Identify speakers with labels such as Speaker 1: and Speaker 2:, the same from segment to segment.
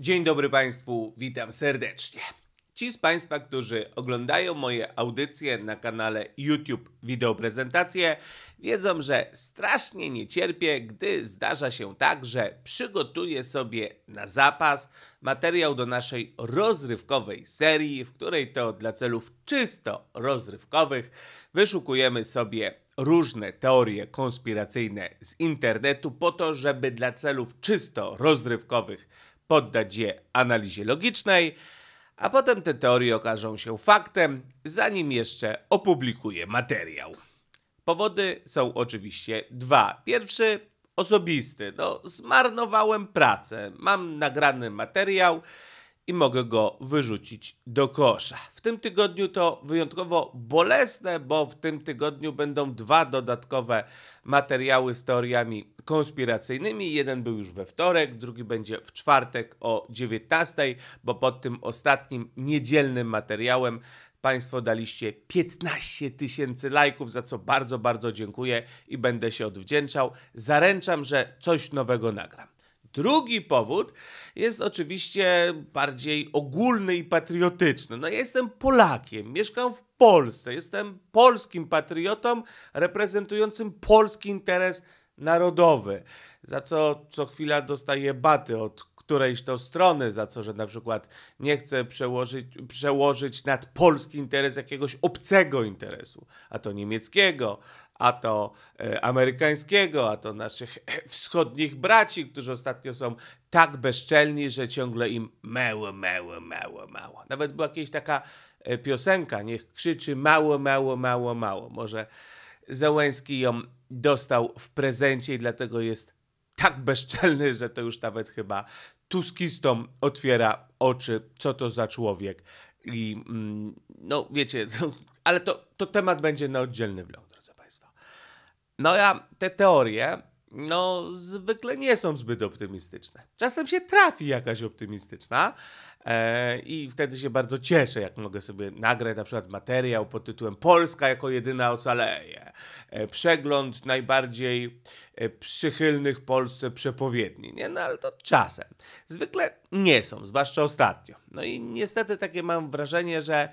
Speaker 1: Dzień dobry Państwu, witam serdecznie. Ci z Państwa, którzy oglądają moje audycje na kanale YouTube prezentacje, wiedzą, że strasznie nie cierpię, gdy zdarza się tak, że przygotuję sobie na zapas materiał do naszej rozrywkowej serii, w której to dla celów czysto rozrywkowych wyszukujemy sobie różne teorie konspiracyjne z internetu po to, żeby dla celów czysto rozrywkowych poddać je analizie logicznej, a potem te teorie okażą się faktem, zanim jeszcze opublikuję materiał. Powody są oczywiście dwa. Pierwszy osobisty. No, zmarnowałem pracę. Mam nagrany materiał i mogę go wyrzucić do kosza. W tym tygodniu to wyjątkowo bolesne, bo w tym tygodniu będą dwa dodatkowe materiały z teoriami konspiracyjnymi. Jeden był już we wtorek, drugi będzie w czwartek o 19, bo pod tym ostatnim niedzielnym materiałem Państwo daliście 15 tysięcy lajków, za co bardzo, bardzo dziękuję i będę się odwdzięczał. Zaręczam, że coś nowego nagram. Drugi powód jest oczywiście bardziej ogólny i patriotyczny. No, ja jestem Polakiem, mieszkam w Polsce, jestem polskim patriotą reprezentującym polski interes narodowy, za co co chwila dostaję baty od którejś to strony, za co, że na przykład nie chce przełożyć, przełożyć nad polski interes jakiegoś obcego interesu, a to niemieckiego, a to e, amerykańskiego, a to naszych wschodnich braci, którzy ostatnio są tak bezczelni, że ciągle im mało, mało, mało, mało. Nawet była jakaś taka e, piosenka, niech krzyczy mało, mało, mało, mało. Może Zełęski ją dostał w prezencie i dlatego jest tak bezczelny, że to już nawet chyba tuskistom otwiera oczy, co to za człowiek. I mm, no wiecie, ale to, to temat będzie na oddzielny vlog, drodzy Państwo. No ja te teorie, no zwykle nie są zbyt optymistyczne. Czasem się trafi jakaś optymistyczna, E, I wtedy się bardzo cieszę, jak mogę sobie nagrać na przykład materiał pod tytułem Polska jako jedyna ocaleje. E, przegląd najbardziej e, przychylnych Polsce przepowiedni. Nie? No ale to czasem. Zwykle nie są, zwłaszcza ostatnio. No i niestety takie mam wrażenie, że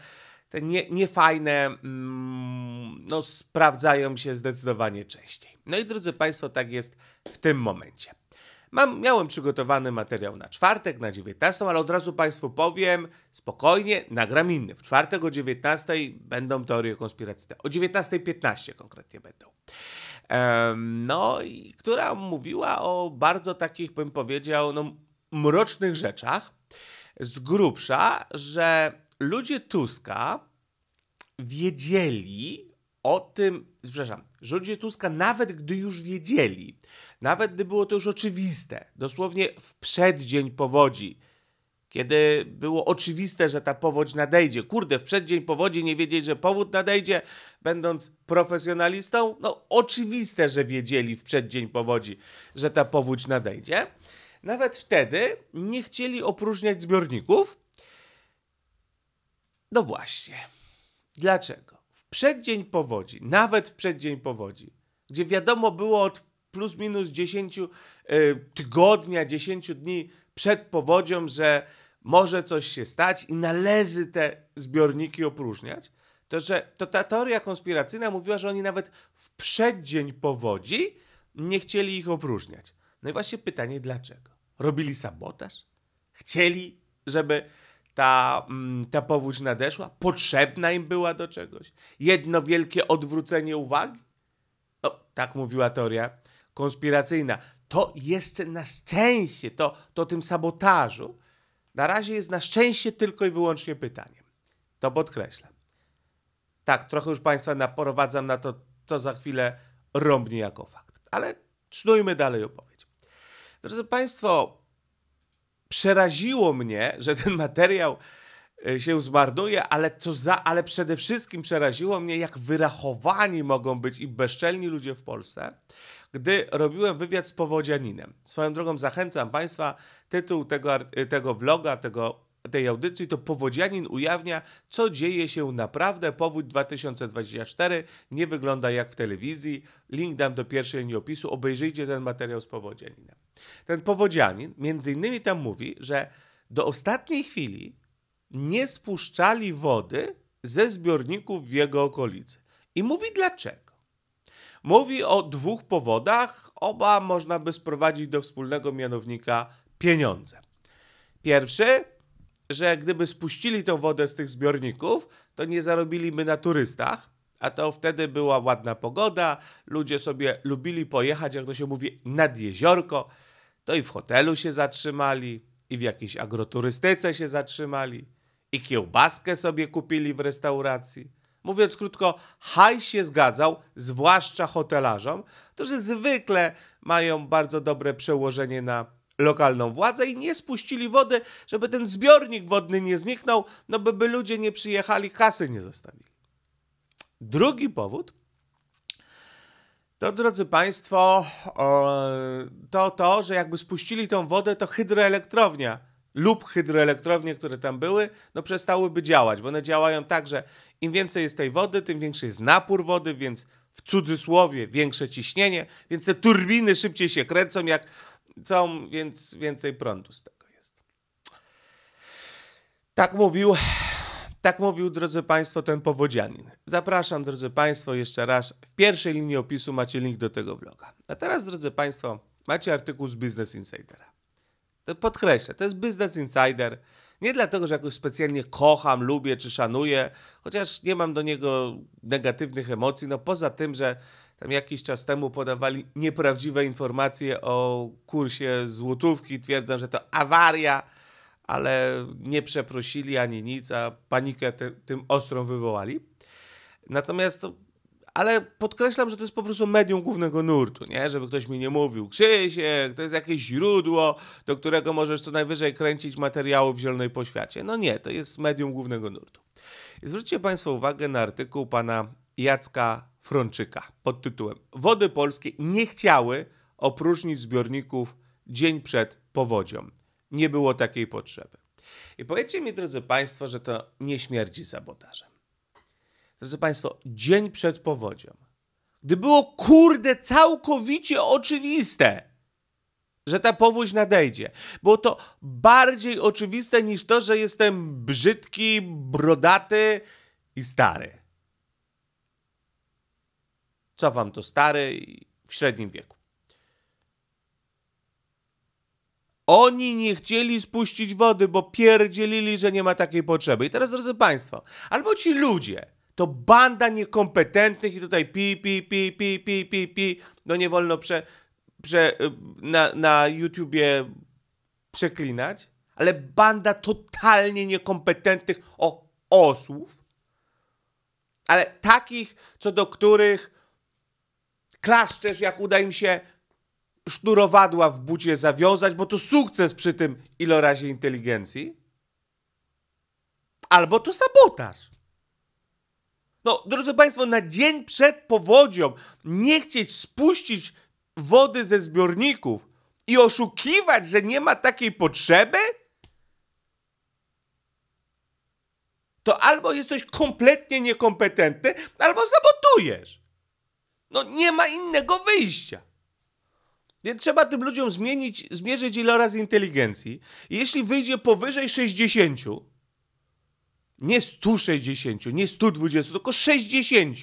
Speaker 1: te nie, niefajne mm, no, sprawdzają się zdecydowanie częściej. No i drodzy Państwo, tak jest w tym momencie. Mam, miałem przygotowany materiał na czwartek, na 19, ale od razu Państwu powiem, spokojnie, nagram inny. W czwartek o 19 będą teorie konspiracyjne. O 19.15 konkretnie będą. Ehm, no i która mówiła o bardzo takich, bym powiedział, no, mrocznych rzeczach. Z grubsza, że ludzie Tuska wiedzieli o tym, przepraszam, ludzie Tuska nawet gdy już wiedzieli, nawet gdy było to już oczywiste, dosłownie w przeddzień powodzi, kiedy było oczywiste, że ta powódź nadejdzie. Kurde, w przeddzień powodzi nie wiedzieć, że powód nadejdzie, będąc profesjonalistą, no oczywiste, że wiedzieli w przeddzień powodzi, że ta powódź nadejdzie. Nawet wtedy nie chcieli opróżniać zbiorników. No właśnie. Dlaczego? W przeddzień powodzi, nawet w przeddzień powodzi, gdzie wiadomo było od plus minus 10 e, tygodnia, 10 dni przed powodzią, że może coś się stać i należy te zbiorniki opróżniać, to że to ta teoria konspiracyjna mówiła, że oni nawet w przeddzień powodzi nie chcieli ich opróżniać. No i właśnie pytanie dlaczego? Robili sabotaż? Chcieli, żeby ta, mm, ta powódź nadeszła? Potrzebna im była do czegoś? Jedno wielkie odwrócenie uwagi? No, tak mówiła teoria konspiracyjna. To jeszcze na szczęście, to, to tym sabotażu, na razie jest na szczęście tylko i wyłącznie pytaniem. To podkreślam. Tak, trochę już Państwa naprowadzam na to, co za chwilę rąbnie jako fakt. Ale snujmy dalej opowiedź. Drodzy Państwo, przeraziło mnie, że ten materiał y, się zmarnuje, ale, co za, ale przede wszystkim przeraziło mnie, jak wyrachowani mogą być i bezczelni ludzie w Polsce, gdy robiłem wywiad z powodzianinem. Swoją drogą zachęcam Państwa, tytuł tego, tego vloga, tego, tej audycji to Powodzianin ujawnia, co dzieje się naprawdę. Powódź 2024 nie wygląda jak w telewizji. Link dam do pierwszej linii opisu. Obejrzyjcie ten materiał z powodzianinem. Ten powodzianin między innymi tam mówi, że do ostatniej chwili nie spuszczali wody ze zbiorników w jego okolicy. I mówi dlaczego. Mówi o dwóch powodach, oba można by sprowadzić do wspólnego mianownika pieniądze. Pierwszy, że gdyby spuścili tą wodę z tych zbiorników, to nie zarobiliby na turystach, a to wtedy była ładna pogoda, ludzie sobie lubili pojechać, jak to się mówi, nad jeziorko, to i w hotelu się zatrzymali, i w jakiejś agroturystyce się zatrzymali, i kiełbaskę sobie kupili w restauracji Mówiąc krótko, hajs się zgadzał, zwłaszcza hotelarzom, którzy zwykle mają bardzo dobre przełożenie na lokalną władzę i nie spuścili wody, żeby ten zbiornik wodny nie zniknął, no by, by ludzie nie przyjechali, kasy nie zostawili. Drugi powód to, drodzy Państwo, to to, że jakby spuścili tą wodę, to hydroelektrownia lub hydroelektrownie, które tam były, no przestałyby działać, bo one działają tak, że im więcej jest tej wody, tym większy jest napór wody, więc w cudzysłowie większe ciśnienie, więc te turbiny szybciej się kręcą, jak całą, więc więcej prądu z tego jest. Tak mówił, tak mówił, drodzy Państwo, ten powodzianin. Zapraszam, drodzy Państwo, jeszcze raz. W pierwszej linii opisu macie link do tego vloga. A teraz, drodzy Państwo, macie artykuł z Business Insidera. To podkreślę, to jest Business Insider. Nie dlatego, że jakoś specjalnie kocham, lubię czy szanuję, chociaż nie mam do niego negatywnych emocji, no poza tym, że tam jakiś czas temu podawali nieprawdziwe informacje o kursie złotówki, twierdzą, że to awaria, ale nie przeprosili ani nic, a panikę tym ostrą wywołali. Natomiast ale podkreślam, że to jest po prostu medium głównego nurtu, nie? Żeby ktoś mi nie mówił, Krzysiek, to jest jakieś źródło, do którego możesz co najwyżej kręcić materiały w zielonej poświacie. No nie, to jest medium głównego nurtu. I zwróćcie Państwo uwagę na artykuł pana Jacka Frączyka pod tytułem Wody polskie nie chciały opróżnić zbiorników dzień przed powodzią. Nie było takiej potrzeby. I powiedzcie mi, drodzy Państwo, że to nie śmierdzi sabotażem. Drodzy Państwo, dzień przed powodzią, gdy było kurde całkowicie oczywiste, że ta powódź nadejdzie. Było to bardziej oczywiste niż to, że jestem brzydki, brodaty i stary. Co wam to stary i w średnim wieku? Oni nie chcieli spuścić wody, bo pierdzielili, że nie ma takiej potrzeby. I teraz, drodzy Państwo, albo ci ludzie, to banda niekompetentnych i tutaj pi, pi, pi, pi, pi, pi, pi. No nie wolno prze, prze, na, na YouTubie przeklinać, ale banda totalnie niekompetentnych o osłów, ale takich, co do których klaszczesz, jak uda im się sznurowadła w bucie zawiązać, bo to sukces przy tym ilorazie inteligencji, albo to sabotaż. No, drodzy Państwo, na dzień przed powodzią nie chcieć spuścić wody ze zbiorników i oszukiwać, że nie ma takiej potrzeby? To albo jesteś kompletnie niekompetentny, albo sabotujesz. No nie ma innego wyjścia. Więc trzeba tym ludziom zmienić, zmierzyć iloraz inteligencji. Jeśli wyjdzie powyżej 60, nie 160, nie 120, tylko 60.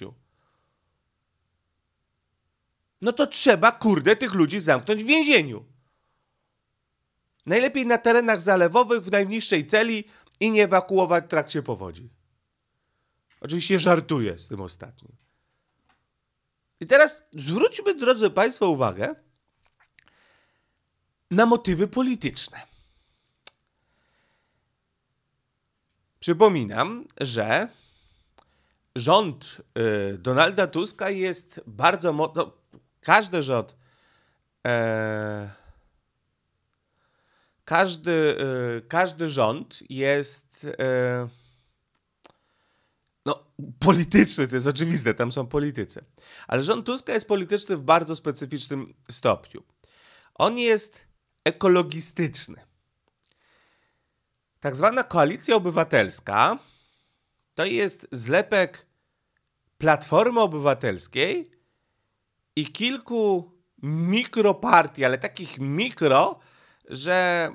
Speaker 1: No to trzeba, kurde, tych ludzi zamknąć w więzieniu. Najlepiej na terenach zalewowych, w najniższej celi i nie ewakuować w trakcie powodzi. Oczywiście żartuję z tym ostatnim. I teraz zwróćmy, drodzy Państwo, uwagę na motywy polityczne. Przypominam, że rząd y, Donalda Tuska jest bardzo mocno. Każdy rząd. E, każdy, y, każdy rząd jest. Y, no, polityczny, to jest oczywiste, tam są politycy. Ale rząd Tuska jest polityczny w bardzo specyficznym stopniu. On jest ekologistyczny. Tak zwana koalicja obywatelska to jest zlepek Platformy Obywatelskiej i kilku mikropartii, ale takich mikro, że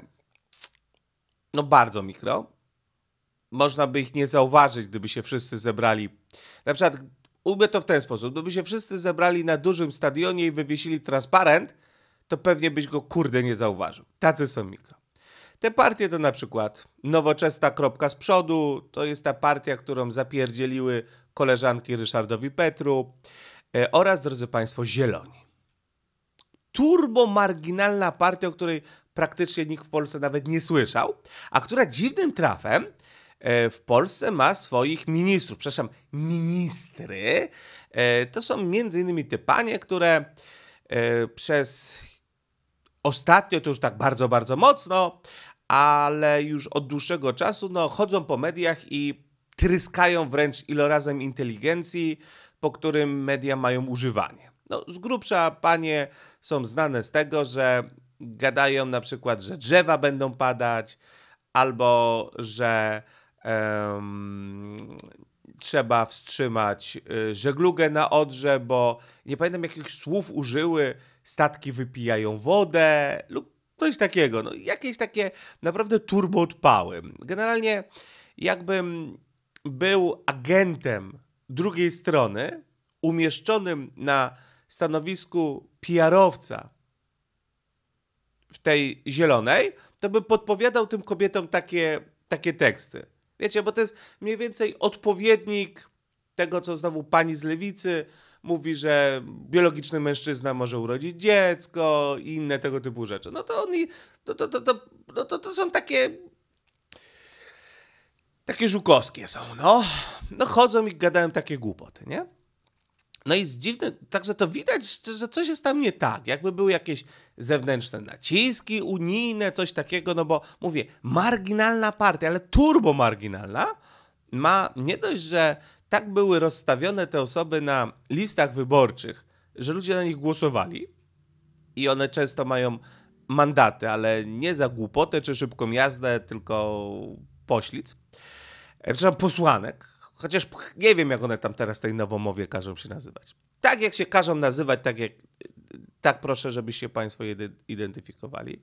Speaker 1: no bardzo mikro. Można by ich nie zauważyć, gdyby się wszyscy zebrali. Na przykład ujmę to w ten sposób. Gdyby się wszyscy zebrali na dużym stadionie i wywiesili transparent, to pewnie byś go kurde nie zauważył. Tacy są mikro. Te partie to na przykład Nowoczesna Kropka z Przodu, to jest ta partia, którą zapierdzieliły koleżanki Ryszardowi Petru e, oraz, drodzy Państwo, Zieloni. Turbo marginalna partia, o której praktycznie nikt w Polsce nawet nie słyszał, a która dziwnym trafem e, w Polsce ma swoich ministrów, przepraszam, ministry. E, to są między innymi te panie, które e, przez ostatnio to już tak bardzo, bardzo mocno ale już od dłuższego czasu no, chodzą po mediach i tryskają wręcz ilorazem inteligencji, po którym media mają używanie. No, z grubsza panie są znane z tego, że gadają na przykład, że drzewa będą padać, albo że um, trzeba wstrzymać y, żeglugę na Odrze, bo nie pamiętam jakich słów użyły, statki wypijają wodę lub Coś takiego, no, jakieś takie naprawdę turbo odpały. Generalnie jakbym był agentem drugiej strony, umieszczonym na stanowisku PR-owca w tej zielonej, to bym podpowiadał tym kobietom takie, takie teksty. Wiecie, bo to jest mniej więcej odpowiednik tego, co znowu pani z lewicy mówi, że biologiczny mężczyzna może urodzić dziecko i inne tego typu rzeczy. No to oni, to, to, to, to, no to, to są takie takie żukowskie są, no. No chodzą i gadają takie głupoty, nie? No i jest dziwne, także to widać, że coś jest tam nie tak. Jakby były jakieś zewnętrzne naciski, unijne, coś takiego, no bo mówię, marginalna partia, ale turbo marginalna, ma nie dość, że tak były rozstawione te osoby na listach wyborczych, że ludzie na nich głosowali i one często mają mandaty, ale nie za głupotę czy szybką jazdę, tylko poślic. E, przepraszam, posłanek. Chociaż nie wiem, jak one tam teraz tej nowomowie każą się nazywać. Tak jak się każą nazywać, tak, jak, tak proszę, żebyście Państwo identyfikowali.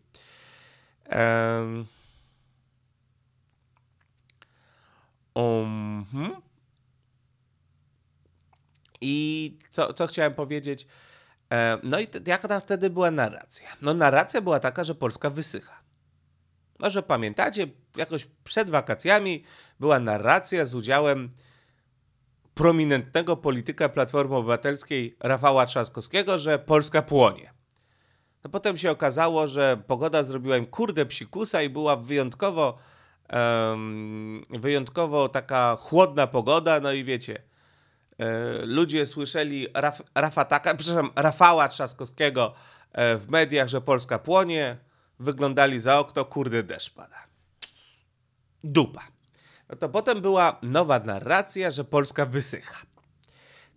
Speaker 1: Um. Um. Hmm. I co, co chciałem powiedzieć? E, no i jaka wtedy była narracja? No narracja była taka, że Polska wysycha. Może pamiętacie, jakoś przed wakacjami była narracja z udziałem prominentnego polityka Platformy Obywatelskiej Rafała Trzaskowskiego, że Polska płonie. No potem się okazało, że pogoda zrobiła im kurde psikusa i była wyjątkowo, um, wyjątkowo taka chłodna pogoda, no i wiecie, E, ludzie słyszeli Raf, Rafataka, przepraszam, Rafała Trzaskowskiego e, w mediach, że Polska płonie, wyglądali za okno, kurde deszcz pada. Dupa. No to potem była nowa narracja, że Polska wysycha.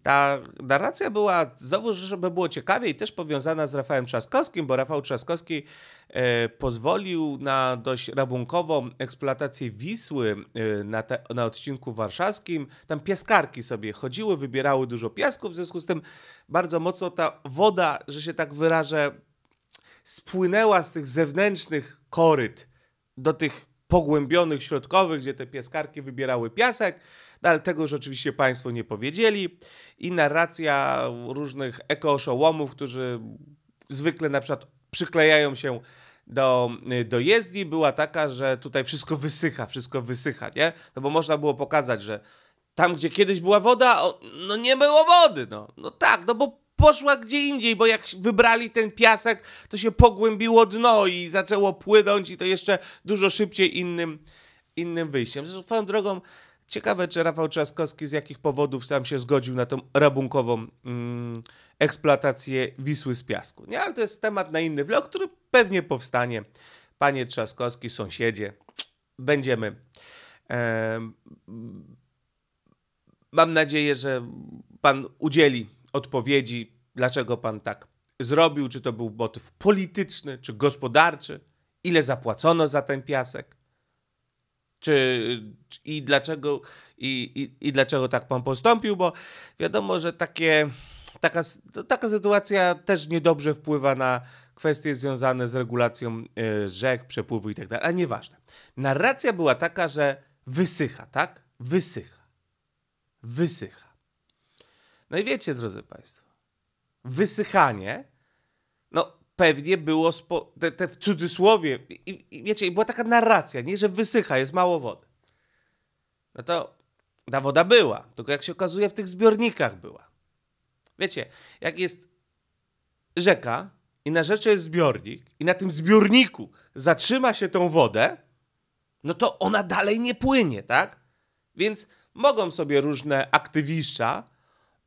Speaker 1: Ta narracja była znowu, żeby było ciekawiej, też powiązana z Rafałem Trzaskowskim, bo Rafał Trzaskowski e, pozwolił na dość rabunkową eksploatację Wisły e, na, te, na odcinku warszawskim. Tam piaskarki sobie chodziły, wybierały dużo piasku, w związku z tym bardzo mocno ta woda, że się tak wyrażę, spłynęła z tych zewnętrznych koryt do tych pogłębionych środkowych, gdzie te pieskarki wybierały piasek. No, ale tego już oczywiście Państwo nie powiedzieli. I narracja różnych ekooszołomów, którzy zwykle na przykład przyklejają się do, y, do jezdni, była taka, że tutaj wszystko wysycha, wszystko wysycha, nie? No bo można było pokazać, że tam, gdzie kiedyś była woda, o, no nie było wody, no. No tak, no bo poszła gdzie indziej, bo jak wybrali ten piasek, to się pogłębiło dno i zaczęło płynąć i to jeszcze dużo szybciej innym, innym wyjściem. Zresztą swoją drogą Ciekawe, czy Rafał Trzaskowski z jakich powodów tam się zgodził na tą rabunkową mm, eksploatację Wisły z piasku. Nie, ale to jest temat na inny vlog, który pewnie powstanie. Panie Trzaskowski, sąsiedzie, będziemy. mam nadzieję, że pan udzieli odpowiedzi, dlaczego pan tak zrobił, czy to był motyw polityczny, czy gospodarczy, ile zapłacono za ten piasek. Czy, i, dlaczego, i, i, i dlaczego tak pan postąpił? Bo wiadomo, że takie, taka, taka sytuacja też niedobrze wpływa na kwestie związane z regulacją y, rzek, przepływu itd. Tak ale nieważne. Narracja była taka, że wysycha, tak? Wysycha. Wysycha. No i wiecie, drodzy Państwo, wysychanie pewnie było spo, te, te w cudzysłowie, i, i wiecie, i była taka narracja, nie, że wysycha, jest mało wody. No to ta woda była, tylko jak się okazuje, w tych zbiornikach była. Wiecie, jak jest rzeka i na rzece jest zbiornik i na tym zbiorniku zatrzyma się tą wodę, no to ona dalej nie płynie, tak? Więc mogą sobie różne aktywiszcza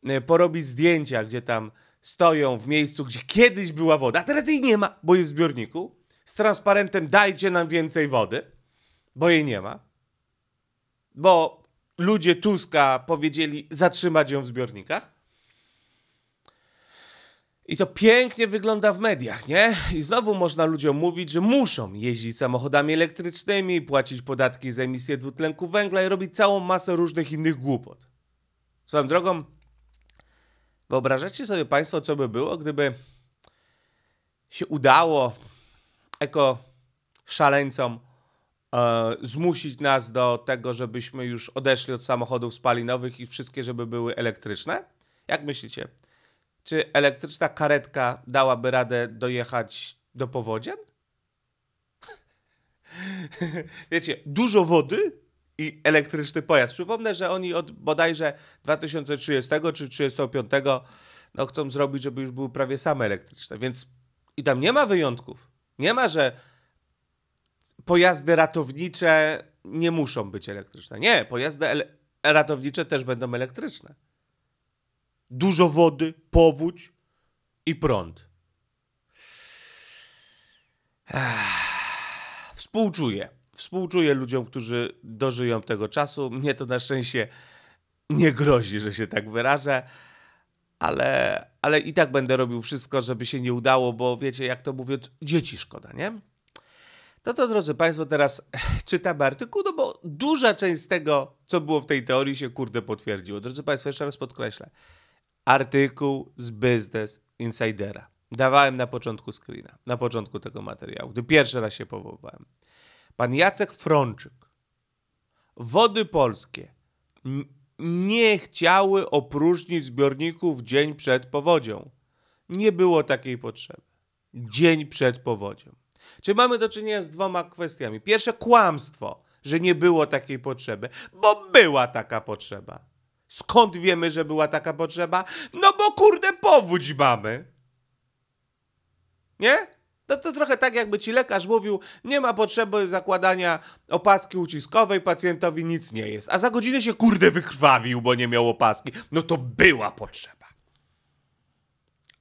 Speaker 1: e, porobić zdjęcia, gdzie tam stoją w miejscu, gdzie kiedyś była woda, a teraz jej nie ma, bo jest w zbiorniku, z transparentem dajcie nam więcej wody, bo jej nie ma, bo ludzie Tuska powiedzieli zatrzymać ją w zbiornikach. I to pięknie wygląda w mediach, nie? I znowu można ludziom mówić, że muszą jeździć samochodami elektrycznymi, płacić podatki za emisję dwutlenku węgla i robić całą masę różnych innych głupot. Swoją drogą, Wyobrażacie sobie Państwo, co by było, gdyby się udało eko szaleńcom e, zmusić nas do tego, żebyśmy już odeszli od samochodów spalinowych i wszystkie, żeby były elektryczne? Jak myślicie? Czy elektryczna karetka dałaby radę dojechać do powodzian? Wiecie, dużo wody i elektryczny pojazd. Przypomnę, że oni od bodajże 2030 czy 2035 no, chcą zrobić, żeby już były prawie same elektryczne. Więc i tam nie ma wyjątków. Nie ma, że pojazdy ratownicze nie muszą być elektryczne. Nie, pojazdy ratownicze też będą elektryczne. Dużo wody, powódź i prąd. Współczuję. Współczuję ludziom, którzy dożyją tego czasu. Mnie to na szczęście nie grozi, że się tak wyrażę, ale, ale i tak będę robił wszystko, żeby się nie udało, bo wiecie, jak to mówią, dzieci szkoda, nie? No to drodzy Państwo, teraz czytamy artykuł, no bo duża część z tego, co było w tej teorii, się kurde potwierdziło. Drodzy Państwo, jeszcze raz podkreślę. Artykuł z Business Insidera. Dawałem na początku screena, na początku tego materiału, gdy pierwszy raz się powołałem. Pan Jacek Frączyk. Wody Polskie nie chciały opróżnić zbiorników dzień przed powodzią. Nie było takiej potrzeby. Dzień przed powodzią. Czy mamy do czynienia z dwoma kwestiami? Pierwsze kłamstwo, że nie było takiej potrzeby, bo była taka potrzeba. Skąd wiemy, że była taka potrzeba? No bo kurde powódź mamy. Nie? No to trochę tak, jakby ci lekarz mówił, nie ma potrzeby zakładania opaski uciskowej, pacjentowi nic nie jest. A za godzinę się kurde wykrwawił, bo nie miał opaski. No to była potrzeba.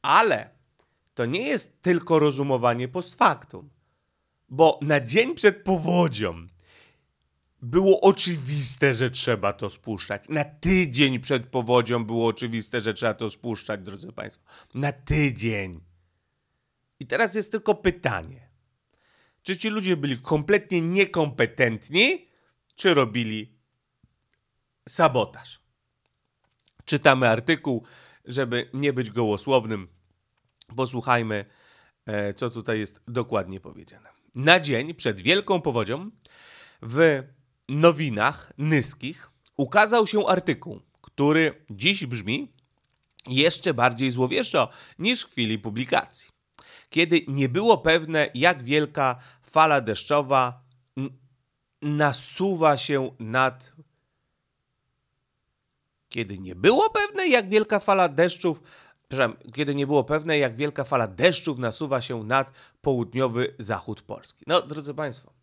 Speaker 1: Ale to nie jest tylko rozumowanie post factum. Bo na dzień przed powodzią było oczywiste, że trzeba to spuszczać. Na tydzień przed powodzią było oczywiste, że trzeba to spuszczać, drodzy Państwo. Na tydzień. I teraz jest tylko pytanie: czy ci ludzie byli kompletnie niekompetentni, czy robili sabotaż? Czytamy artykuł, żeby nie być gołosłownym. Posłuchajmy, e, co tutaj jest dokładnie powiedziane. Na dzień przed Wielką Powodzią w nowinach nyskich ukazał się artykuł, który dziś brzmi jeszcze bardziej złowieszczo niż w chwili publikacji kiedy nie było pewne, jak wielka fala deszczowa nasuwa się nad. Kiedy nie było pewne, jak wielka fala deszczów, przepraszam, kiedy nie było pewne, jak wielka fala deszczów nasuwa się nad południowy zachód Polski. No, drodzy Państwo,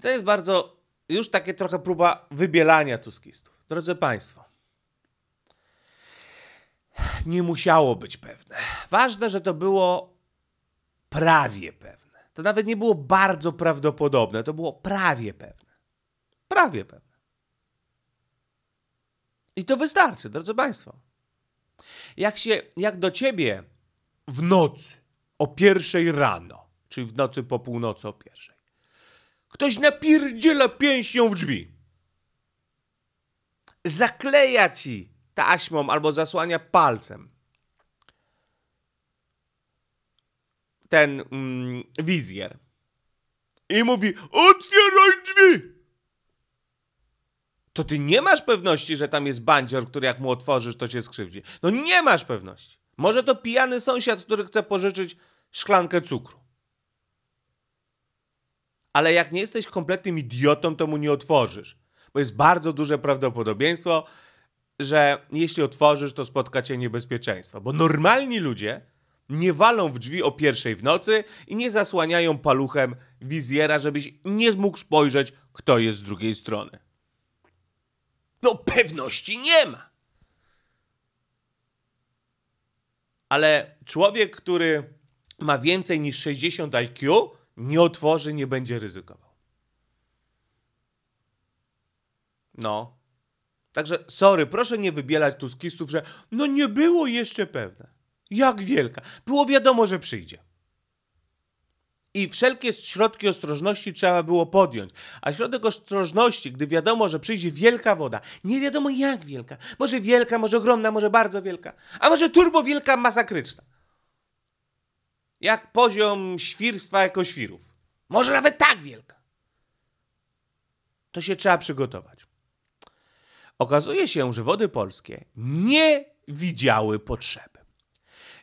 Speaker 1: to jest bardzo, już takie trochę próba wybielania tuskistów. Drodzy Państwo, nie musiało być pewne. Ważne, że to było prawie pewne. To nawet nie było bardzo prawdopodobne, to było prawie pewne. Prawie pewne. I to wystarczy, drodzy Państwo. Jak się, jak do ciebie w nocy o pierwszej rano, czyli w nocy po północy o pierwszej, ktoś napierdziela pięścią w drzwi, zakleja ci taśmą albo zasłania palcem ten mm, wizjer. I mówi, otwieraj drzwi! To ty nie masz pewności, że tam jest bandzior, który jak mu otworzysz, to cię skrzywdzi. No nie masz pewności. Może to pijany sąsiad, który chce pożyczyć szklankę cukru. Ale jak nie jesteś kompletnym idiotą, to mu nie otworzysz. Bo jest bardzo duże prawdopodobieństwo, że jeśli otworzysz, to spotka cię niebezpieczeństwo. Bo normalni ludzie nie walą w drzwi o pierwszej w nocy i nie zasłaniają paluchem wizjera, żebyś nie mógł spojrzeć, kto jest z drugiej strony. No pewności nie ma. Ale człowiek, który ma więcej niż 60 IQ, nie otworzy, nie będzie ryzykował. No. Także sorry, proszę nie wybielać tuskistów, że no nie było jeszcze pewne. Jak wielka? Było wiadomo, że przyjdzie. I wszelkie środki ostrożności trzeba było podjąć. A środek ostrożności, gdy wiadomo, że przyjdzie wielka woda, nie wiadomo jak wielka, może wielka, może ogromna, może bardzo wielka, a może turbo wielka, masakryczna. Jak poziom świrstwa jako świrów. Może nawet tak wielka. To się trzeba przygotować. Okazuje się, że wody polskie nie widziały potrzeby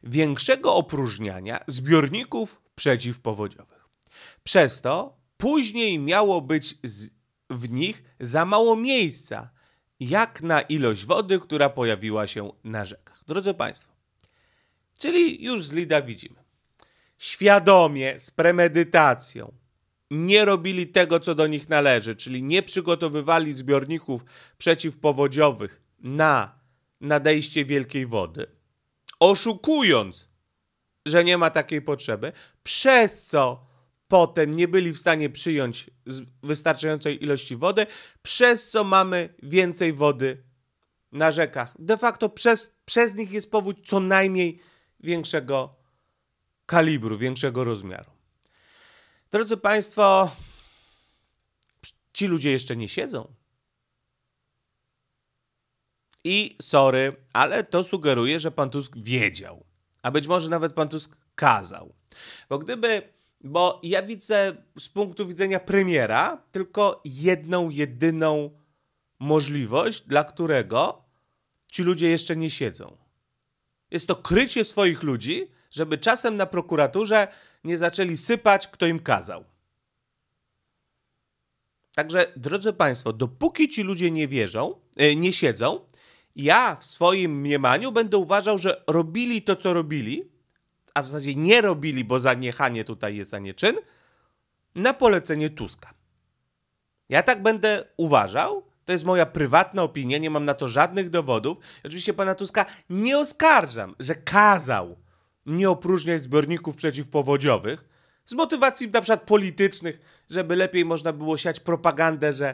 Speaker 1: większego opróżniania zbiorników przeciwpowodziowych. Przez to później miało być w nich za mało miejsca, jak na ilość wody, która pojawiła się na rzekach. Drodzy Państwo, czyli już z Lida widzimy. Świadomie, z premedytacją, nie robili tego, co do nich należy, czyli nie przygotowywali zbiorników przeciwpowodziowych na nadejście wielkiej wody, oszukując, że nie ma takiej potrzeby, przez co potem nie byli w stanie przyjąć wystarczającej ilości wody, przez co mamy więcej wody na rzekach. De facto przez, przez nich jest powód co najmniej większego kalibru, większego rozmiaru. Drodzy Państwo, ci ludzie jeszcze nie siedzą. I sorry, ale to sugeruje, że pan Tusk wiedział, a być może nawet pan Tusk kazał. Bo gdyby, bo ja widzę z punktu widzenia premiera tylko jedną, jedyną możliwość, dla którego ci ludzie jeszcze nie siedzą. Jest to krycie swoich ludzi, żeby czasem na prokuraturze nie zaczęli sypać, kto im kazał. Także, drodzy Państwo, dopóki ci ludzie nie wierzą, e, nie siedzą, ja w swoim mniemaniu będę uważał, że robili to, co robili, a w zasadzie nie robili, bo zaniechanie tutaj jest, za nie czyn, na polecenie Tuska. Ja tak będę uważał, to jest moja prywatna opinia, nie mam na to żadnych dowodów. Oczywiście pana Tuska nie oskarżam, że kazał nie opróżniać zbiorników przeciwpowodziowych z motywacji na przykład politycznych, żeby lepiej można było siać propagandę, że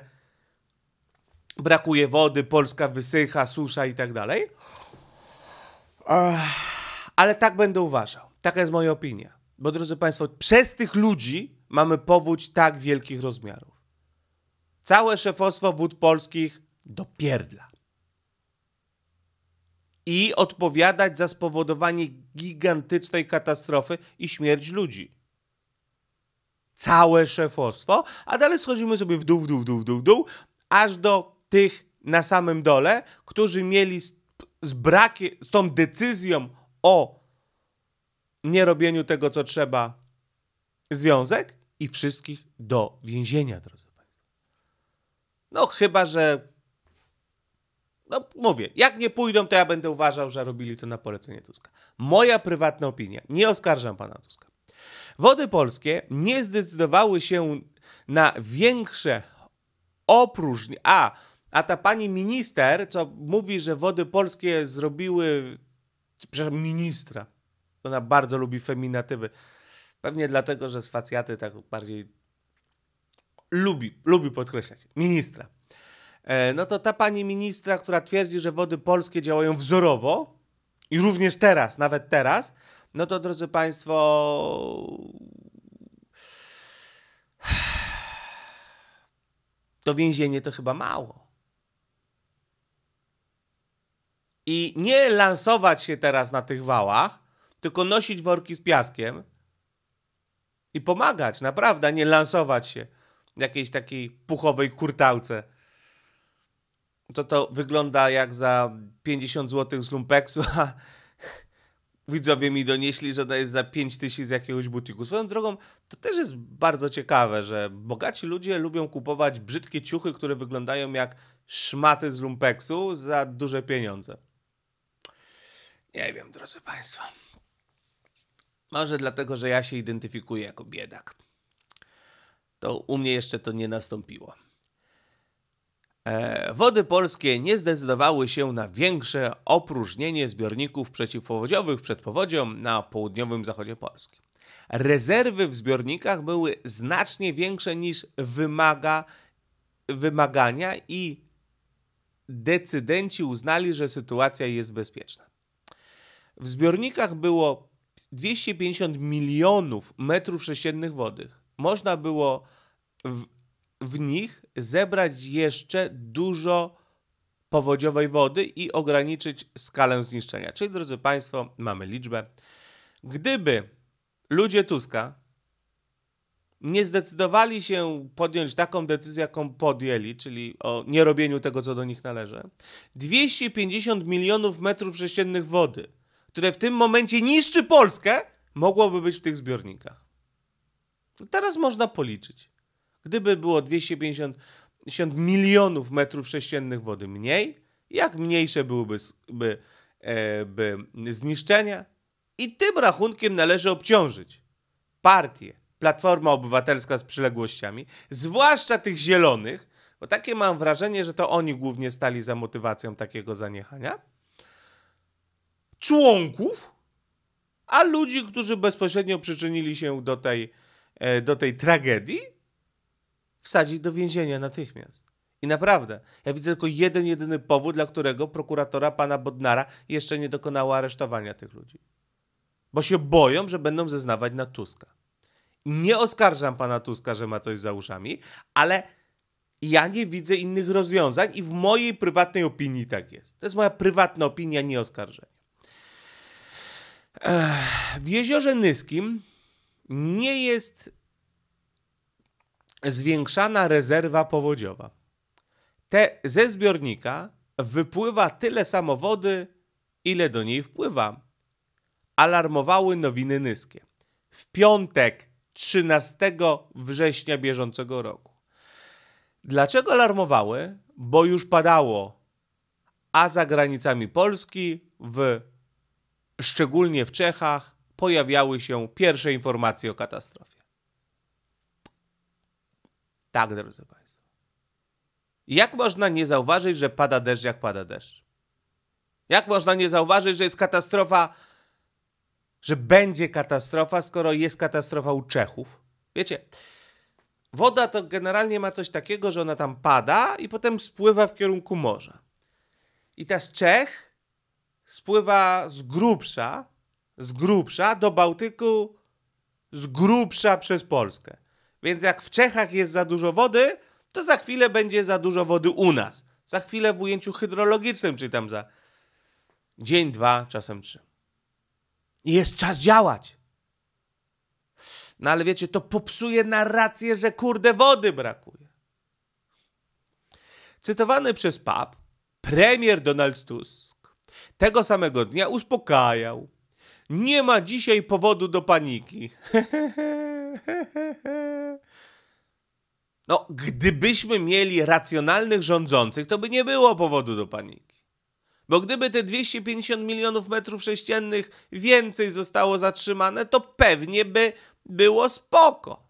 Speaker 1: brakuje wody, Polska wysycha, susza i tak dalej. Ale tak będę uważał. Taka jest moja opinia. Bo drodzy Państwo, przez tych ludzi mamy powódź tak wielkich rozmiarów. Całe szefostwo wód polskich dopierdla. I odpowiadać za spowodowanie gigantycznej katastrofy i śmierć ludzi. Całe szefostwo, a dalej schodzimy sobie w dół, w dół, w dół, w dół, w dół aż do tych na samym dole, którzy mieli z, z, brakiem, z tą decyzją o nierobieniu tego, co trzeba, związek i wszystkich do więzienia, drodzy Państwo. No chyba, że no mówię, jak nie pójdą, to ja będę uważał, że robili to na polecenie Tuska. Moja prywatna opinia. Nie oskarżam pana Tuska. Wody Polskie nie zdecydowały się na większe opróżnienie, a a ta pani minister, co mówi, że wody polskie zrobiły, przepraszam, ministra, ona bardzo lubi feminatywy, pewnie dlatego, że z facjaty tak bardziej lubi, lubi podkreślać, ministra. E, no to ta pani ministra, która twierdzi, że wody polskie działają wzorowo i również teraz, nawet teraz, no to drodzy Państwo, to więzienie to chyba mało. i nie lansować się teraz na tych wałach, tylko nosić worki z piaskiem i pomagać, naprawdę, nie lansować się w jakiejś takiej puchowej kurtałce. To to wygląda jak za 50 zł z lumpeksu, a widzowie mi donieśli, że to jest za 5000 tysięcy z jakiegoś butiku. Swoją drogą, to też jest bardzo ciekawe, że bogaci ludzie lubią kupować brzydkie ciuchy, które wyglądają jak szmaty z lumpeksu za duże pieniądze. Nie wiem, drodzy Państwo. Może dlatego, że ja się identyfikuję jako biedak. To u mnie jeszcze to nie nastąpiło. E, wody polskie nie zdecydowały się na większe opróżnienie zbiorników przeciwpowodziowych przed powodzią na południowym zachodzie Polski. Rezerwy w zbiornikach były znacznie większe niż wymaga, wymagania i decydenci uznali, że sytuacja jest bezpieczna. W zbiornikach było 250 milionów metrów sześciennych wody. Można było w, w nich zebrać jeszcze dużo powodziowej wody i ograniczyć skalę zniszczenia. Czyli, drodzy Państwo, mamy liczbę. Gdyby ludzie Tuska nie zdecydowali się podjąć taką decyzję, jaką podjęli, czyli o nierobieniu tego, co do nich należy, 250 milionów metrów sześciennych wody które w tym momencie niszczy Polskę, mogłoby być w tych zbiornikach. No teraz można policzyć. Gdyby było 250 milionów metrów sześciennych wody mniej, jak mniejsze byłyby by, e, by zniszczenia, i tym rachunkiem należy obciążyć partie, Platforma Obywatelska z przyległościami, zwłaszcza tych zielonych, bo takie mam wrażenie, że to oni głównie stali za motywacją takiego zaniechania członków, a ludzi, którzy bezpośrednio przyczynili się do tej, e, do tej tragedii, wsadzić do więzienia natychmiast. I naprawdę, ja widzę tylko jeden, jedyny powód, dla którego prokuratora pana Bodnara jeszcze nie dokonała aresztowania tych ludzi. Bo się boją, że będą zeznawać na Tuska. Nie oskarżam pana Tuska, że ma coś za uszami, ale ja nie widzę innych rozwiązań i w mojej prywatnej opinii tak jest. To jest moja prywatna opinia, nie oskarżę. W jeziorze Nyskim nie jest zwiększana rezerwa powodziowa. Te ze zbiornika wypływa tyle samo wody, ile do niej wpływa. Alarmowały nowiny Nyskie. W piątek 13 września bieżącego roku. Dlaczego alarmowały? Bo już padało, a za granicami Polski w szczególnie w Czechach, pojawiały się pierwsze informacje o katastrofie. Tak, drodzy Państwo. Jak można nie zauważyć, że pada deszcz, jak pada deszcz? Jak można nie zauważyć, że jest katastrofa, że będzie katastrofa, skoro jest katastrofa u Czechów? Wiecie, woda to generalnie ma coś takiego, że ona tam pada i potem spływa w kierunku morza. I teraz Czech spływa z grubsza, z grubsza do Bałtyku, z grubsza przez Polskę. Więc jak w Czechach jest za dużo wody, to za chwilę będzie za dużo wody u nas. Za chwilę w ujęciu hydrologicznym, czyli tam za dzień, dwa, czasem trzy. jest czas działać. No ale wiecie, to popsuje narrację, że kurde wody brakuje. Cytowany przez PAP premier Donald Tusk tego samego dnia uspokajał. Nie ma dzisiaj powodu do paniki. No, gdybyśmy mieli racjonalnych rządzących, to by nie było powodu do paniki. Bo gdyby te 250 milionów metrów sześciennych więcej zostało zatrzymane, to pewnie by było spoko.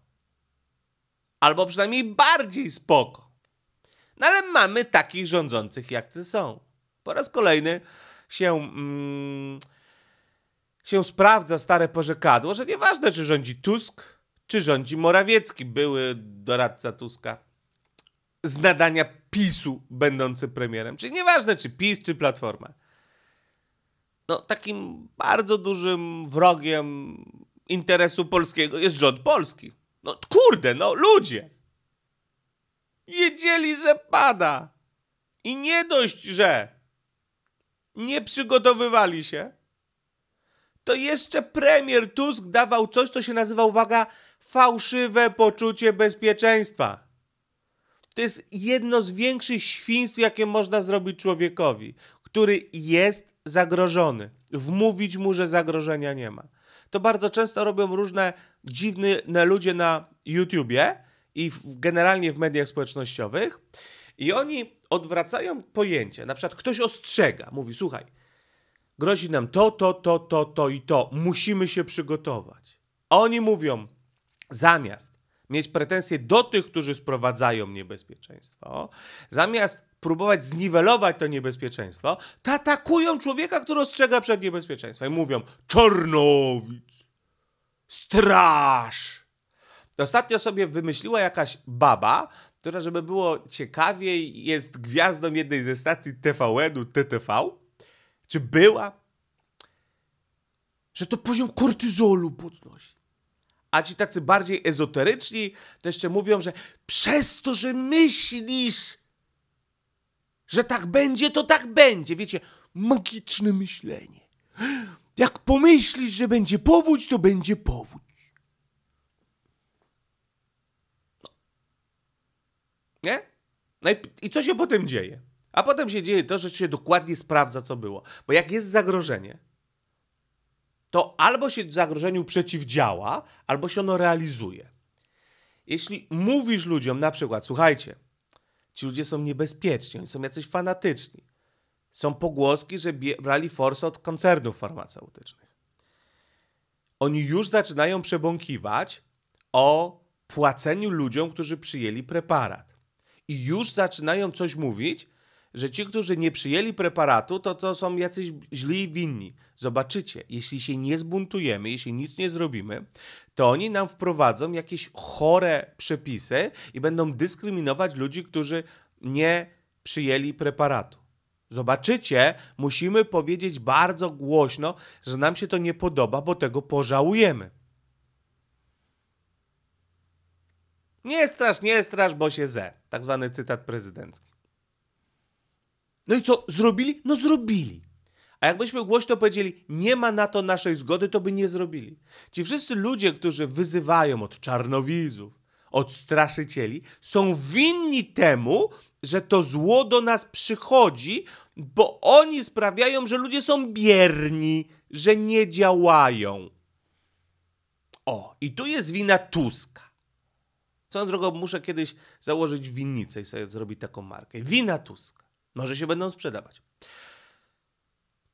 Speaker 1: Albo przynajmniej bardziej spoko. No ale mamy takich rządzących, jak są. Po raz kolejny się. Mm, się sprawdza stare porzekadło, że nieważne, czy rządzi Tusk, czy rządzi Morawiecki, były doradca Tuska z nadania PiSu będący premierem. Czyli nieważne, czy PiS, czy Platforma. No, takim bardzo dużym wrogiem interesu polskiego jest rząd polski. No kurde, no ludzie! Wiedzieli, że pada. I nie dość, że nie przygotowywali się, to jeszcze premier Tusk dawał coś, co się nazywa, uwaga, fałszywe poczucie bezpieczeństwa. To jest jedno z większych świństw, jakie można zrobić człowiekowi, który jest zagrożony. Wmówić mu, że zagrożenia nie ma. To bardzo często robią różne dziwne ludzie na YouTubie i generalnie w mediach społecznościowych. I oni odwracają pojęcia. Na przykład ktoś ostrzega, mówi: Słuchaj, grozi nam to, to, to, to, to i to. Musimy się przygotować. oni mówią, zamiast mieć pretensje do tych, którzy sprowadzają niebezpieczeństwo, zamiast próbować zniwelować to niebezpieczeństwo, to atakują człowieka, który ostrzega przed niebezpieczeństwem i mówią Czornowic, straż. Ostatnio sobie wymyśliła jakaś baba, która, żeby było ciekawiej, jest gwiazdą jednej ze stacji TVN-u, TTV, czy była, że to poziom kortyzolu podnosi. A ci tacy bardziej ezoteryczni to jeszcze mówią, że przez to, że myślisz, że tak będzie, to tak będzie. Wiecie, magiczne myślenie. Jak pomyślisz, że będzie powódź, to będzie powódź. Nie? No i, i co się potem dzieje? A potem się dzieje to, że się dokładnie sprawdza, co było. Bo jak jest zagrożenie, to albo się zagrożeniu przeciwdziała, albo się ono realizuje. Jeśli mówisz ludziom na przykład, słuchajcie, ci ludzie są niebezpieczni, oni są jacyś fanatyczni. Są pogłoski, że brali forsę od koncernów farmaceutycznych. Oni już zaczynają przebąkiwać o płaceniu ludziom, którzy przyjęli preparat i już zaczynają coś mówić, że ci, którzy nie przyjęli preparatu, to to są jacyś źli i winni. Zobaczycie, jeśli się nie zbuntujemy, jeśli nic nie zrobimy, to oni nam wprowadzą jakieś chore przepisy i będą dyskryminować ludzi, którzy nie przyjęli preparatu. Zobaczycie, musimy powiedzieć bardzo głośno, że nam się to nie podoba, bo tego pożałujemy. Nie strasz, nie strasz, bo się ze. Tak zwany cytat prezydencki. No i co, zrobili? No zrobili. A jakbyśmy głośno powiedzieli, nie ma na to naszej zgody, to by nie zrobili. Ci wszyscy ludzie, którzy wyzywają od czarnowidzów, od straszycieli, są winni temu, że to zło do nas przychodzi, bo oni sprawiają, że ludzie są bierni, że nie działają. O, i tu jest wina Tuska. Co Swoją drogo, muszę kiedyś założyć winnicę i sobie zrobić taką markę. Wina Tusk. Może się będą sprzedawać.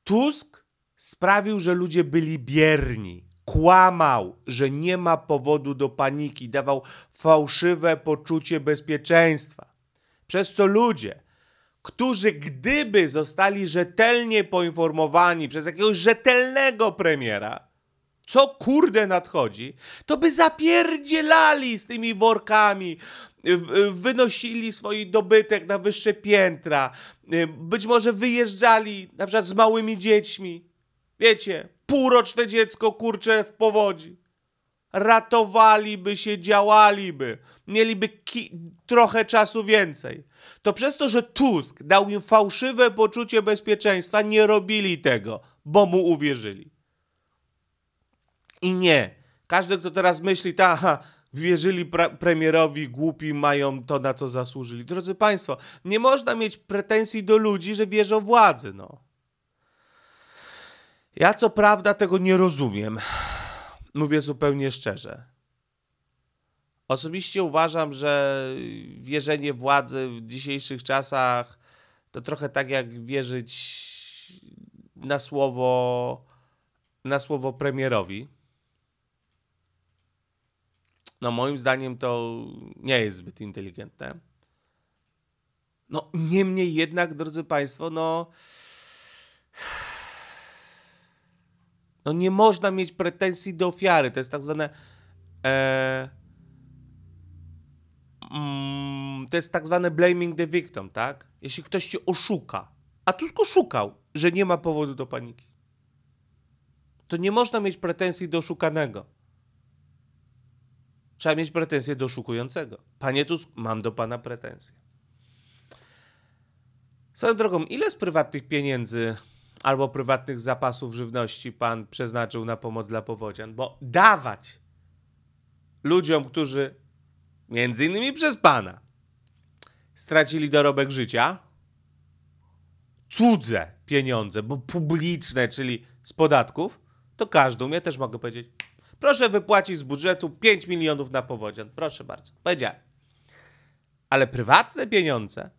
Speaker 1: Tusk sprawił, że ludzie byli bierni. Kłamał, że nie ma powodu do paniki, dawał fałszywe poczucie bezpieczeństwa. Przez to ludzie, którzy gdyby zostali rzetelnie poinformowani przez jakiegoś rzetelnego premiera, co kurde nadchodzi, to by zapierdzielali z tymi workami, y, y, wynosili swój dobytek na wyższe piętra, y, być może wyjeżdżali na przykład z małymi dziećmi. Wiecie, półroczne dziecko kurcze w powodzi. Ratowaliby się, działaliby, mieliby trochę czasu więcej. To przez to, że Tusk dał im fałszywe poczucie bezpieczeństwa, nie robili tego, bo mu uwierzyli. I nie. Każdy, kto teraz myśli, ta, wierzyli premierowi, głupi mają to, na co zasłużyli. Drodzy Państwo, nie można mieć pretensji do ludzi, że wierzą władzy, no. Ja co prawda tego nie rozumiem. Mówię zupełnie szczerze. Osobiście uważam, że wierzenie władzy w dzisiejszych czasach to trochę tak jak wierzyć na słowo na słowo premierowi. No moim zdaniem to nie jest zbyt inteligentne. No niemniej jednak, drodzy Państwo, no... No nie można mieć pretensji do ofiary. To jest tak zwane... E, mm, to jest tak zwane blaming the victim, tak? Jeśli ktoś cię oszuka, a Tusk oszukał, że nie ma powodu do paniki, to nie można mieć pretensji do oszukanego. Trzeba mieć pretensje do szukującego. Panie Tusk, mam do pana pretensje. Swoją drogą, ile z prywatnych pieniędzy albo prywatnych zapasów żywności pan przeznaczył na pomoc dla powodzian? Bo dawać ludziom, którzy między innymi przez pana stracili dorobek życia, cudze pieniądze, bo publiczne, czyli z podatków, to każdą, ja też mogę powiedzieć, Proszę wypłacić z budżetu 5 milionów na powodzian. Proszę bardzo. Powiedziałem. Ale prywatne pieniądze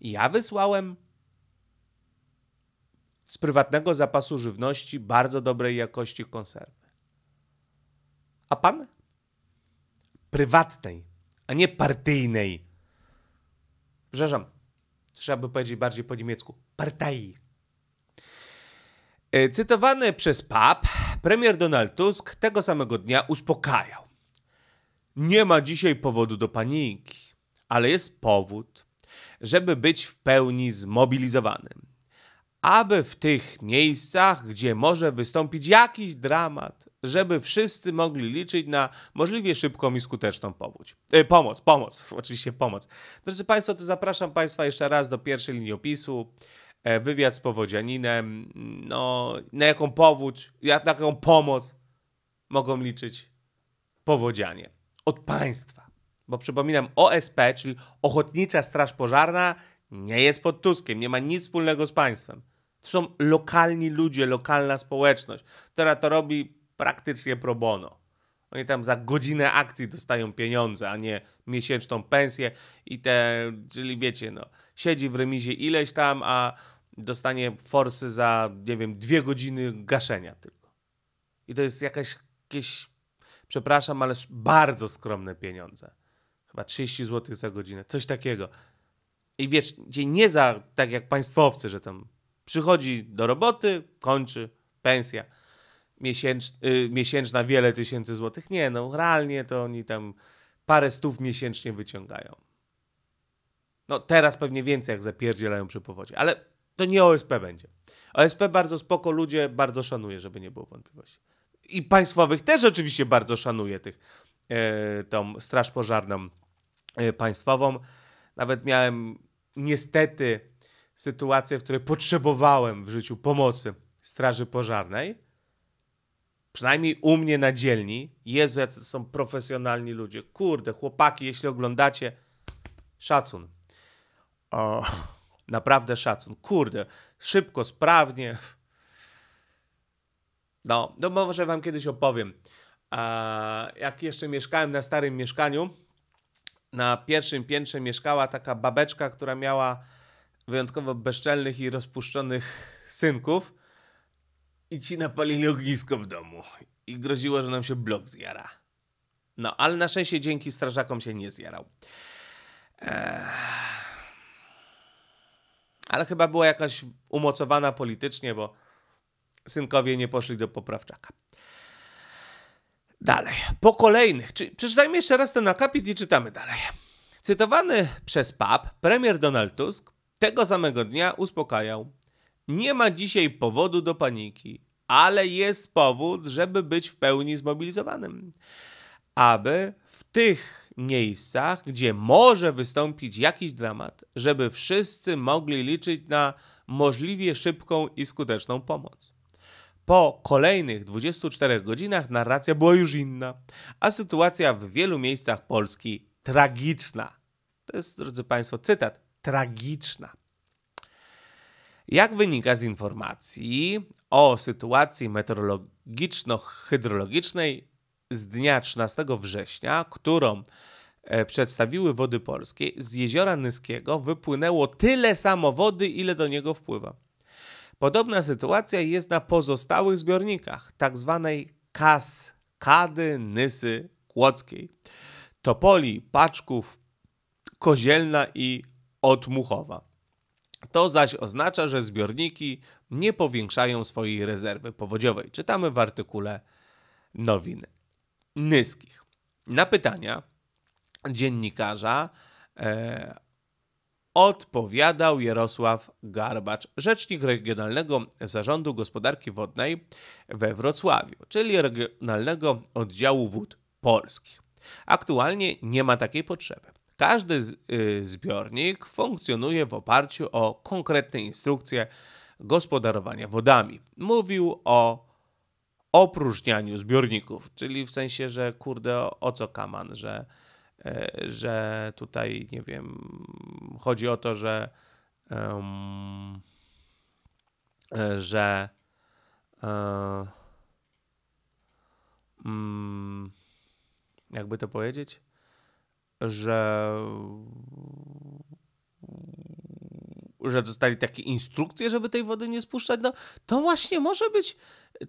Speaker 1: ja wysłałem z prywatnego zapasu żywności bardzo dobrej jakości konserwy. A pan? Prywatnej, a nie partyjnej. Przepraszam, trzeba by powiedzieć bardziej po niemiecku. Partai. E, cytowany przez PAP Premier Donald Tusk tego samego dnia uspokajał. Nie ma dzisiaj powodu do paniki, ale jest powód, żeby być w pełni zmobilizowanym. Aby w tych miejscach, gdzie może wystąpić jakiś dramat, żeby wszyscy mogli liczyć na możliwie szybką i skuteczną powódź. E, pomoc, pomoc, oczywiście pomoc. Drodzy Państwo, to zapraszam Państwa jeszcze raz do pierwszej linii opisu. E, wywiad z powodzianinem, no, na jaką powódź, na jaką pomoc mogą liczyć powodzianie od państwa. Bo przypominam, OSP, czyli Ochotnicza Straż Pożarna, nie jest pod Tuskiem, nie ma nic wspólnego z państwem. To są lokalni ludzie, lokalna społeczność, która to robi praktycznie pro bono. Oni tam za godzinę akcji dostają pieniądze, a nie miesięczną pensję i te, czyli wiecie, no, siedzi w remizie ileś tam, a dostanie forsy za, nie wiem, dwie godziny gaszenia tylko. I to jest jakaś, jakieś, przepraszam, ale bardzo skromne pieniądze. Chyba 30 zł za godzinę, coś takiego. I wiesz, nie za, tak jak państwowcy, że tam przychodzi do roboty, kończy, pensja miesięcz, y, miesięczna wiele tysięcy złotych. Nie, no realnie to oni tam parę stów miesięcznie wyciągają. No teraz pewnie więcej jak zapierdzielają przy powodzie, ale to nie OSP będzie. OSP bardzo spoko, ludzie bardzo szanuję, żeby nie było wątpliwości. I państwowych też oczywiście bardzo szanuję tych, e, tą straż pożarną e, państwową. Nawet miałem niestety sytuację, w której potrzebowałem w życiu pomocy straży pożarnej. Przynajmniej u mnie na dzielni. Jezu, jacy są profesjonalni ludzie. Kurde, chłopaki, jeśli oglądacie, szacun. O Naprawdę szacun. Kurde, szybko, sprawnie. No, no może wam kiedyś opowiem. jak jeszcze mieszkałem na starym mieszkaniu, na pierwszym piętrze mieszkała taka babeczka, która miała wyjątkowo bezczelnych i rozpuszczonych synków i ci napalili ognisko w domu i groziło, że nam się blok zjara. No, ale na szczęście dzięki strażakom się nie zjarał. Eee ale chyba była jakaś umocowana politycznie, bo synkowie nie poszli do poprawczaka. Dalej, po kolejnych, czy, przeczytajmy jeszcze raz ten akapit i czytamy dalej. Cytowany przez PAP premier Donald Tusk tego samego dnia uspokajał. Nie ma dzisiaj powodu do paniki, ale jest powód, żeby być w pełni zmobilizowanym. Aby w tych miejscach, gdzie może wystąpić jakiś dramat, żeby wszyscy mogli liczyć na możliwie szybką i skuteczną pomoc. Po kolejnych 24 godzinach narracja była już inna, a sytuacja w wielu miejscach Polski tragiczna. To jest, drodzy Państwo, cytat: tragiczna. Jak wynika z informacji o sytuacji meteorologiczno-hydrologicznej z dnia 13 września, którą e, przedstawiły Wody Polskie, z jeziora Nyskiego wypłynęło tyle samo wody, ile do niego wpływa. Podobna sytuacja jest na pozostałych zbiornikach, tak zwanej kaskady Nysy Kłodzkiej, Topoli, Paczków, Kozielna i Otmuchowa. To zaś oznacza, że zbiorniki nie powiększają swojej rezerwy powodziowej. Czytamy w artykule nowiny. Nyskich. Na pytania dziennikarza e, odpowiadał Jarosław Garbacz, rzecznik Regionalnego Zarządu Gospodarki Wodnej we Wrocławiu, czyli Regionalnego Oddziału Wód Polskich. Aktualnie nie ma takiej potrzeby. Każdy z, y, zbiornik funkcjonuje w oparciu o konkretne instrukcje gospodarowania wodami. Mówił o opróżnianiu zbiorników, czyli w sensie, że kurde, o, o co kaman, że, e, że tutaj, nie wiem, chodzi o to, że e, że e, mm, jakby to powiedzieć, że że dostali takie instrukcje, żeby tej wody nie spuszczać, no to właśnie może być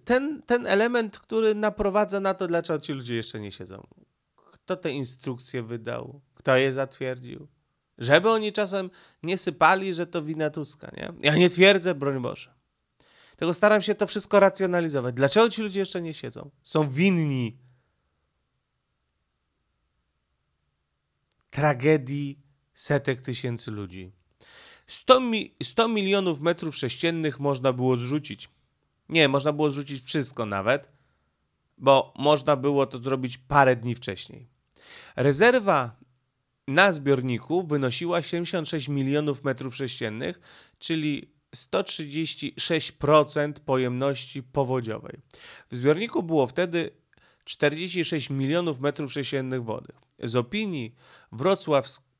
Speaker 1: ten, ten element, który naprowadza na to, dlaczego ci ludzie jeszcze nie siedzą. Kto te instrukcje wydał? Kto je zatwierdził? Żeby oni czasem nie sypali, że to wina Tuska, nie? Ja nie twierdzę, broń Boże. Tego staram się to wszystko racjonalizować. Dlaczego ci ludzie jeszcze nie siedzą? Są winni tragedii setek tysięcy ludzi. 100, mi 100 milionów metrów sześciennych można było zrzucić. Nie, można było zrzucić wszystko nawet, bo można było to zrobić parę dni wcześniej. Rezerwa na zbiorniku wynosiła 76 milionów metrów sześciennych, czyli 136% pojemności powodziowej. W zbiorniku było wtedy 46 milionów metrów sześciennych wody. Z opinii wrocławskiej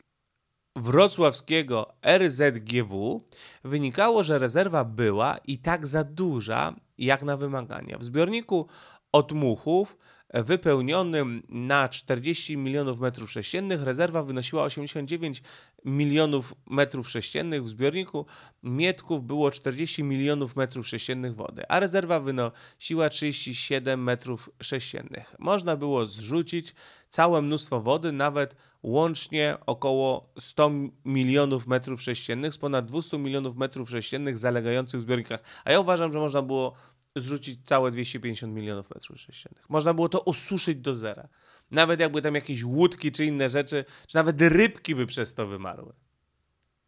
Speaker 1: wrocławskiego RZGW wynikało, że rezerwa była i tak za duża jak na wymagania. W zbiorniku odmuchów wypełnionym na 40 milionów metrów sześciennych rezerwa wynosiła 89 milionów metrów sześciennych. W zbiorniku Mietków było 40 milionów metrów sześciennych wody, a rezerwa wynosiła 37 metrów sześciennych. Można było zrzucić całe mnóstwo wody, nawet łącznie około 100 milionów metrów sześciennych z ponad 200 milionów metrów sześciennych zalegających w zbiornikach. A ja uważam, że można było zrzucić całe 250 milionów metrów sześciennych. Można było to osuszyć do zera. Nawet jakby tam jakieś łódki czy inne rzeczy, czy nawet rybki by przez to wymarły.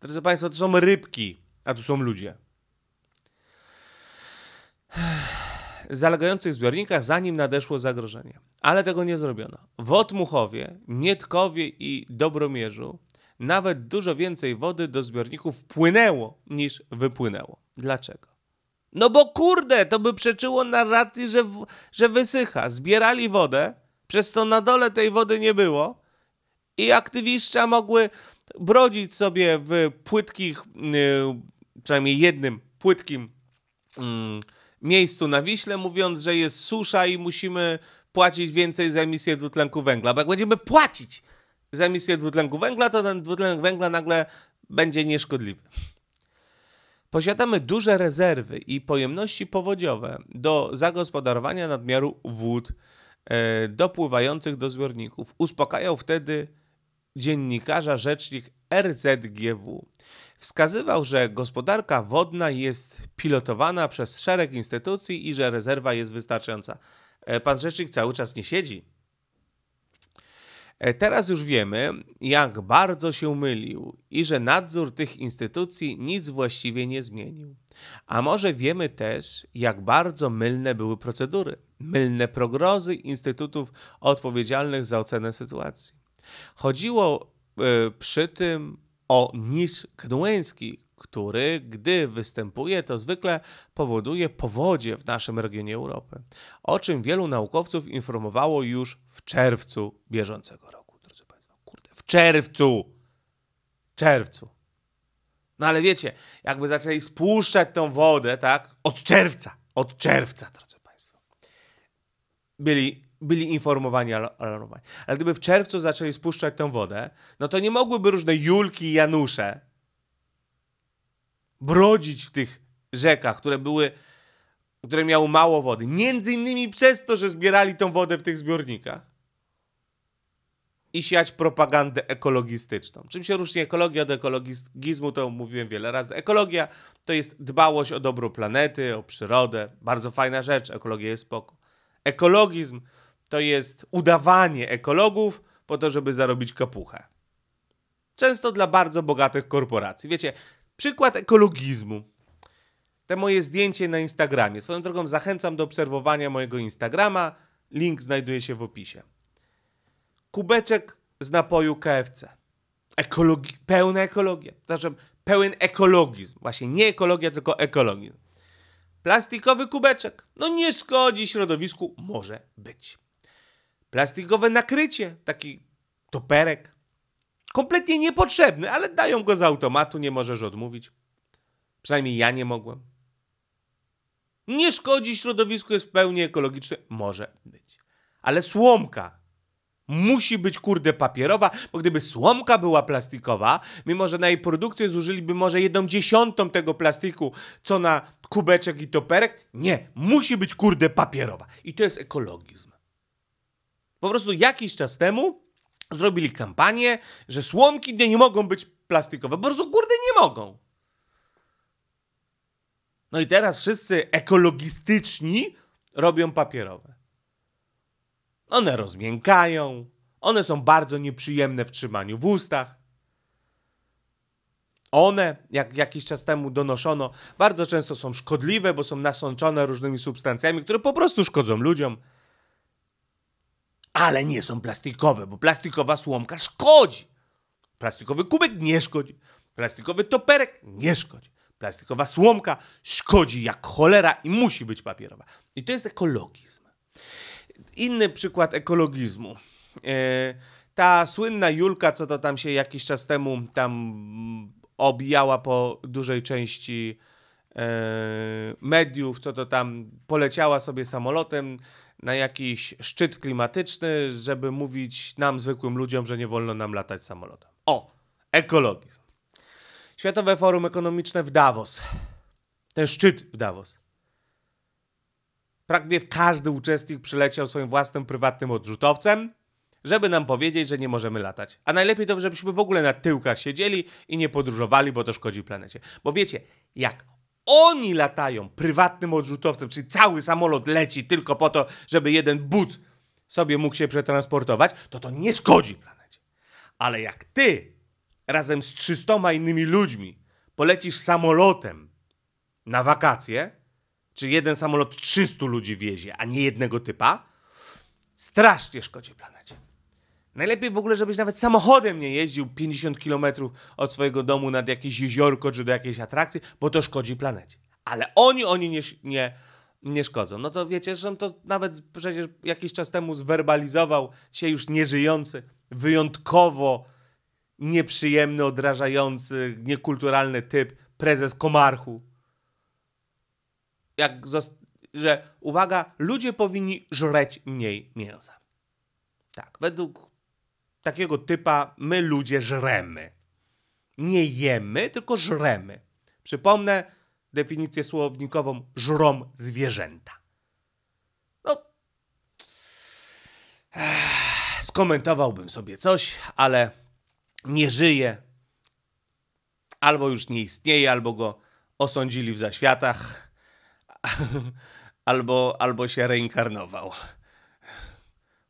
Speaker 1: Drodzy Państwo, to są rybki, a tu są ludzie zalegających zbiornikach, zanim nadeszło zagrożenie. Ale tego nie zrobiono. W Otmuchowie, Mietkowie i Dobromierzu nawet dużo więcej wody do zbiorników wpłynęło niż wypłynęło. Dlaczego? No bo kurde, to by przeczyło narracji, że, że wysycha. Zbierali wodę, przez to na dole tej wody nie było i aktywiszcza mogły brodzić sobie w płytkich, yy, przynajmniej jednym płytkim yy, miejscu na Wiśle, mówiąc, że jest susza i musimy płacić więcej za emisję dwutlenku węgla. Bo jak będziemy płacić za emisję dwutlenku węgla, to ten dwutlenek węgla nagle będzie nieszkodliwy. Posiadamy duże rezerwy i pojemności powodziowe do zagospodarowania nadmiaru wód e, dopływających do zbiorników. Uspokajał wtedy dziennikarza rzecznik RZGW. Wskazywał, że gospodarka wodna jest pilotowana przez szereg instytucji i że rezerwa jest wystarczająca. E, pan rzecznik cały czas nie siedzi. E, teraz już wiemy, jak bardzo się mylił i że nadzór tych instytucji nic właściwie nie zmienił. A może wiemy też, jak bardzo mylne były procedury, mylne prognozy instytutów odpowiedzialnych za ocenę sytuacji. Chodziło e, przy tym o niż gnueński, który, gdy występuje, to zwykle powoduje powodzie w naszym regionie Europy, o czym wielu naukowców informowało już w czerwcu bieżącego roku. Drodzy Państwo, kurde, w czerwcu! Czerwcu. No ale wiecie, jakby zaczęli spuszczać tą wodę, tak? Od czerwca, od czerwca, drodzy Państwo. Byli byli informowani, alarmowani. Ale gdyby w czerwcu zaczęli spuszczać tę wodę, no to nie mogłyby różne Julki i Janusze brodzić w tych rzekach, które były, które miały mało wody. Między innymi przez to, że zbierali tą wodę w tych zbiornikach i siać propagandę ekologistyczną. Czym się różni ekologia od ekologizmu, to mówiłem wiele razy. Ekologia to jest dbałość o dobro planety, o przyrodę. Bardzo fajna rzecz, ekologia jest spoko. Ekologizm to jest udawanie ekologów po to, żeby zarobić kapuchę. Często dla bardzo bogatych korporacji. Wiecie, przykład ekologizmu. Te moje zdjęcie na Instagramie. Swoją drogą zachęcam do obserwowania mojego Instagrama. Link znajduje się w opisie. Kubeczek z napoju KFC. Ekologi pełna ekologia. Znaczy, pełen ekologizm. Właśnie nie ekologia, tylko ekologizm. Plastikowy kubeczek. No nie szkodzi środowisku. Może być plastikowe nakrycie, taki toperek. Kompletnie niepotrzebny, ale dają go z automatu, nie możesz odmówić. Przynajmniej ja nie mogłem. Nie szkodzi środowisku, jest w pełni ekologiczny, Może być. Ale słomka musi być kurde papierowa, bo gdyby słomka była plastikowa, mimo że na jej produkcję zużyliby może jedną dziesiątą tego plastiku, co na kubeczek i toperek, nie, musi być kurde papierowa. I to jest ekologizm. Po prostu jakiś czas temu zrobili kampanię, że słomki nie mogą być plastikowe. Po prostu kurde nie mogą. No i teraz wszyscy ekologistyczni robią papierowe. One rozmiękają, one są bardzo nieprzyjemne w trzymaniu w ustach. One, jak jakiś czas temu donoszono, bardzo często są szkodliwe, bo są nasączone różnymi substancjami, które po prostu szkodzą ludziom ale nie są plastikowe, bo plastikowa słomka szkodzi. Plastikowy kubek nie szkodzi. Plastikowy toperek nie szkodzi. Plastikowa słomka szkodzi jak cholera i musi być papierowa. I to jest ekologizm. Inny przykład ekologizmu. E, ta słynna Julka, co to tam się jakiś czas temu tam obijała po dużej części e, mediów, co to tam poleciała sobie samolotem na jakiś szczyt klimatyczny, żeby mówić nam, zwykłym ludziom, że nie wolno nam latać samolotem. O, ekologizm. Światowe Forum Ekonomiczne w Davos. Ten szczyt w Davos. Prawie każdy uczestnik przyleciał swoim własnym prywatnym odrzutowcem, żeby nam powiedzieć, że nie możemy latać. A najlepiej to, żebyśmy w ogóle na tyłkach siedzieli i nie podróżowali, bo to szkodzi planecie. Bo wiecie, jak oni latają prywatnym odrzutowcem, czyli cały samolot leci tylko po to, żeby jeden but sobie mógł się przetransportować, to to nie szkodzi planecie. Ale jak ty razem z 300 innymi ludźmi polecisz samolotem na wakacje, czy jeden samolot 300 ludzi wiezie, a nie jednego typa, strasznie szkodzi planecie. Najlepiej w ogóle, żebyś nawet samochodem nie jeździł 50 km od swojego domu nad jakieś jeziorko czy do jakiejś atrakcji, bo to szkodzi planecie. Ale oni, oni nie, nie, nie szkodzą. No to wiecie, że on to nawet przecież jakiś czas temu zwerbalizował się już nieżyjący, wyjątkowo nieprzyjemny, odrażający, niekulturalny typ, prezes Komarchu. Jak że uwaga, ludzie powinni żreć mniej mięsa. Tak, według takiego typa my ludzie żremy. Nie jemy, tylko żremy. Przypomnę definicję słownikową żrom zwierzęta. No. Ech, skomentowałbym sobie coś, ale nie żyje. Albo już nie istnieje, albo go osądzili w zaświatach, albo, albo się reinkarnował.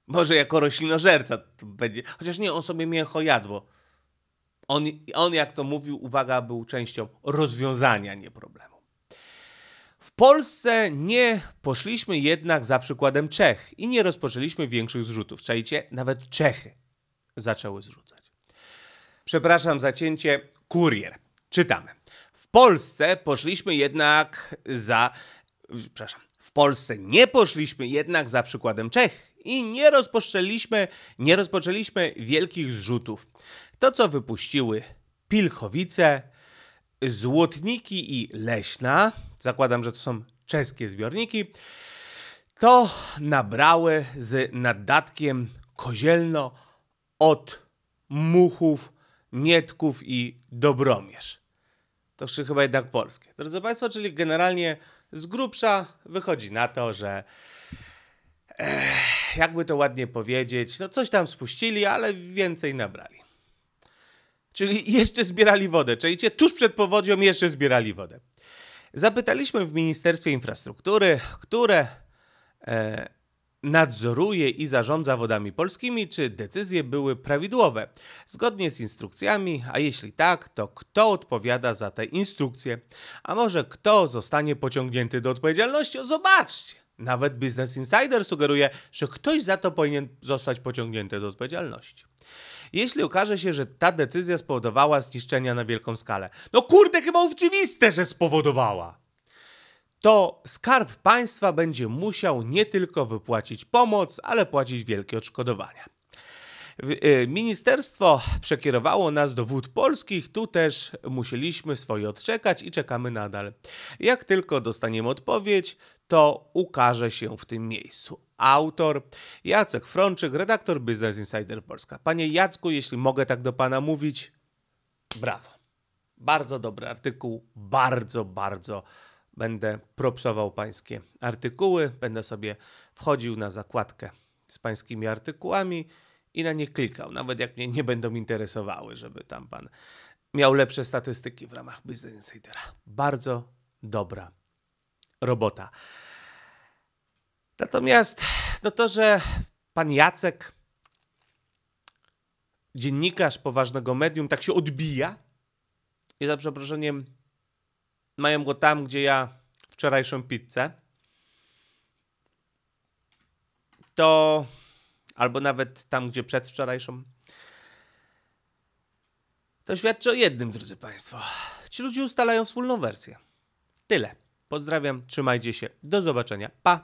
Speaker 1: Może jako roślinożerca to będzie. Chociaż nie, on sobie mięcho jadł, bo on, on, jak to mówił, uwaga, był częścią rozwiązania, nie problemu. W Polsce nie poszliśmy jednak za przykładem Czech i nie rozpoczęliśmy większych zrzutów. Czajcie, nawet Czechy zaczęły zrzucać. Przepraszam za cięcie, kurier. Czytamy. W Polsce poszliśmy jednak za. Przepraszam. W Polsce nie poszliśmy jednak za przykładem Czech i nie rozpoczęliśmy, nie rozpoczęliśmy wielkich zrzutów. To, co wypuściły Pilchowice, Złotniki i Leśna, zakładam, że to są czeskie zbiorniki, to nabrały z naddatkiem Kozielno od Muchów, Mietków i Dobromierz. To wszystko chyba jednak polskie. Drodzy Państwo, czyli generalnie z grubsza wychodzi na to, że... Ech jakby to ładnie powiedzieć, no coś tam spuścili, ale więcej nabrali. Czyli jeszcze zbierali wodę, czyli tuż przed powodzią jeszcze zbierali wodę. Zapytaliśmy w Ministerstwie Infrastruktury, które e, nadzoruje i zarządza wodami polskimi, czy decyzje były prawidłowe, zgodnie z instrukcjami, a jeśli tak, to kto odpowiada za te instrukcje, a może kto zostanie pociągnięty do odpowiedzialności? O, zobaczcie! Nawet Business Insider sugeruje, że ktoś za to powinien zostać pociągnięty do odpowiedzialności. Jeśli okaże się, że ta decyzja spowodowała zniszczenia na wielką skalę. No kurde, chyba oczywiste, że spowodowała! To skarb państwa będzie musiał nie tylko wypłacić pomoc, ale płacić wielkie odszkodowania. Y, ministerstwo przekierowało nas do wód polskich, tu też musieliśmy swoje odczekać i czekamy nadal. Jak tylko dostaniemy odpowiedź, to ukaże się w tym miejscu. Autor Jacek Frączyk, redaktor Business Insider Polska. Panie Jacku, jeśli mogę tak do pana mówić, brawo. Bardzo dobry artykuł, bardzo, bardzo będę propsował pańskie artykuły, będę sobie wchodził na zakładkę z pańskimi artykułami i na nie klikał, nawet jak mnie nie będą interesowały, żeby tam pan miał lepsze statystyki w ramach Business Insidera. Bardzo dobra robota. Natomiast no to, że pan Jacek, dziennikarz poważnego medium, tak się odbija i za przeproszeniem mają go tam, gdzie ja wczorajszą pizzę, to albo nawet tam, gdzie przedwczorajszą. To świadczy o jednym, drodzy Państwo. Ci ludzie ustalają wspólną wersję. Tyle. Pozdrawiam, trzymajcie się. Do zobaczenia. Pa!